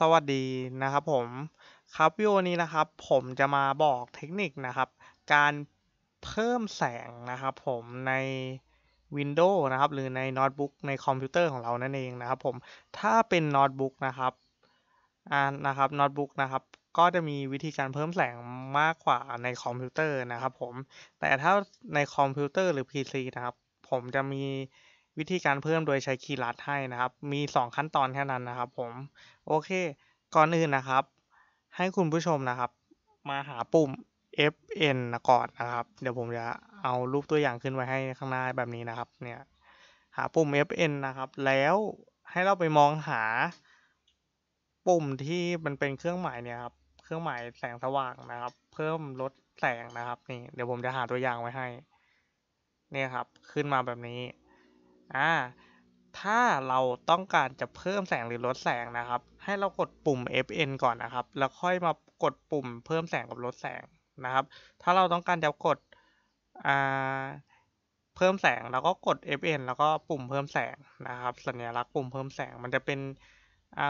สวัสดีนะครับ ผมครับวิดีโอนี้นะครับ ผมจะมาบอกเทคนิคนะครับ การเพิ่มแสงนะครับ ผมใน Windows นะครับ หรือในโน้ตบุ๊กในคอมพิวเตอร์ของเรานั่นเองนะครับผมถ้าเป็นโน้ตบุ๊กนะครับอ่านะครับโน้ตบุ๊กนะครับ ก็จะมีวิธีการเพิ่มแสงมากกว่าในคอมพิวเตอร์นะครับ ผมแต่ถ้าในคอมพิวเตอร์หรือ PC นะครับ ผมจะมีวิธีการเพิ่มโดยใช้คีย์ลัดให้นะครับ มี 2 ขั้นตอนแค่นั้นนะครับ ผม โอเค ก่อนอื่นนะครับ ให้คุณผู้ชมนะครับ มาหาปุ่ม fn ก่อนนะครับ เดี๋ยวผมจะเอารูปตัวอย่างขึ้นไว้ให้ข้างหน้าแบบนี้นะครับ เนี่ย หาปุ่ม fn นะครับ แล้วให้เราไปมองหา ปุ่มที่มันเป็นเครื่องหมายเนี่ยครับ เครื่องหมายแสงสว่างนะครับ เพิ่มลดแสงนะครับ นี่ เดี๋ยวผมจะหาตัวอย่างไว้ให้ เนี่ยครับ ขึ้นมาแบบนี้อ่าถ้าเราต้องการจะเพิ่มแสงหรือลดแสงนะครับ ให้เรากดปุ่ม Fn ก่อนนะครับ แล้วค่อยมากดปุ่มเพิ่มแสงกับลดแสงนะครับ ถ้าเราต้องการจะกดเพิ่มแสงแล้วก็กด Fn แล้วก็ปุ่มเพิ่มแสงนะครับ สัญลักษณ์ปุ่มเพิ่มแสงมันจะเป็น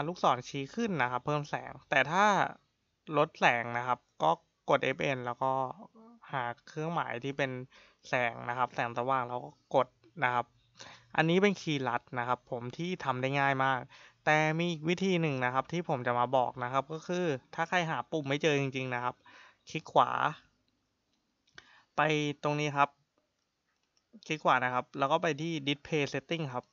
ลูกศรชี้ขึ้นนะครับ เพิ่มแสง แต่ถ้าลดแสงนะครับ ก็กด Fn แล้วก็หาเครื่องหมายที่เป็นแสงนะครับ แสงสว่างแล้วก็กดนะครับอันนี้เป็นคีย์ลัดนะครับ ผมที่ทำได้ง่ายมาก แต่มีอีกวิธีหนึ่งนะครับที่ผมจะมาบอกนะครับ ก็คือถ้าใครหาปุ่มไม่เจอจริงๆนะครับ คลิกขวา ไปตรงนี้ครับ คลิกขวานะครับ แล้วก็ไปที่ display setting ครับ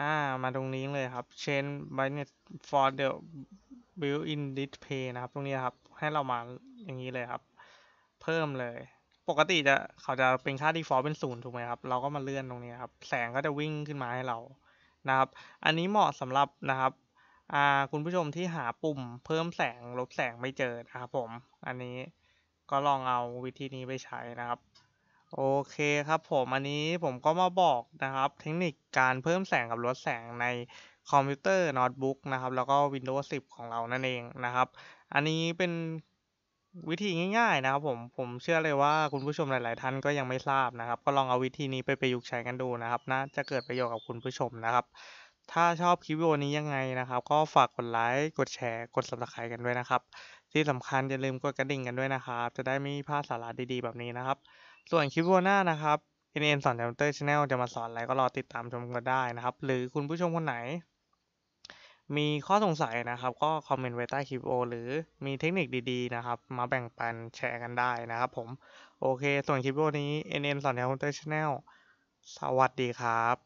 อ่ามาตรงนี้เลยครับ change brightness for the built-in display นะครับ ตรงนี้ครับให้เรามาอย่างนี้เลยครับ เพิ่มเลยปกติจะเขาจะเป็นค่า default เป็นศูนย์ถูกไหมครับ เราก็มาเลื่อนตรงนี้ครับ แสงก็จะวิ่งขึ้นมาให้เรานะครับ อันนี้เหมาะสำหรับนะครับ คุณผู้ชมที่หาปุ่มเพิ่มแสงลบแสงไม่เจอนะครับผม อันนี้ก็ลองเอาวิธีนี้ไปใช้นะครับ โอเคครับผมอันนี้ผมก็มาบอกนะครับ เทคนิคการเพิ่มแสงกับลดแสงในคอมพิวเตอร์โน้ตบุ๊กนะครับ แล้วก็ Windows 10 ของเรานั่นเองนะครับ อันนี้เป็นวิธีง่าย ๆ นะครับผมผมเชื่อเลยว่าคุณผู้ชมหลายๆท่านก็ยังไม่ทราบนะครับก็ลองเอาวิธีนี้ไปประยุกต์ใช้กันดูนะครับนะจะเกิดประโยชน์กับคุณผู้ชมนะครับ ถ้าชอบคลิปวิดีโอนี้ยังไงนะครับ ก็ฝากกดไลค์กดแชร์ กด subscribe กันด้วยนะครับ ที่สำคัญอย่าลืมกดกระดิ่งกันด้วยนะครับจะได้ไม่พลาดสาระดี ๆแบบนี้นะครับ ส่วนคลิปวิดีโอหน้านะครับเอ็นเอ็นสอนเดมเตอร์ชาแนลจะมาสอนอะไรก็รอติดตามชมกันได้นะครับ หรือคุณผู้ชมคนไหนมีข้อสงสัยนะครับก็คอมเมนต์ไว้ใต้คลิปโอ หรือมีเทคนิคดีๆ นะครับ มาแบ่งปันแชร์กันได้นะครับผมโอเค ส่วนคลิปโอนี้ NN สอนแนวคอมพิวเตอร์ชาแนลสวัสดีครับ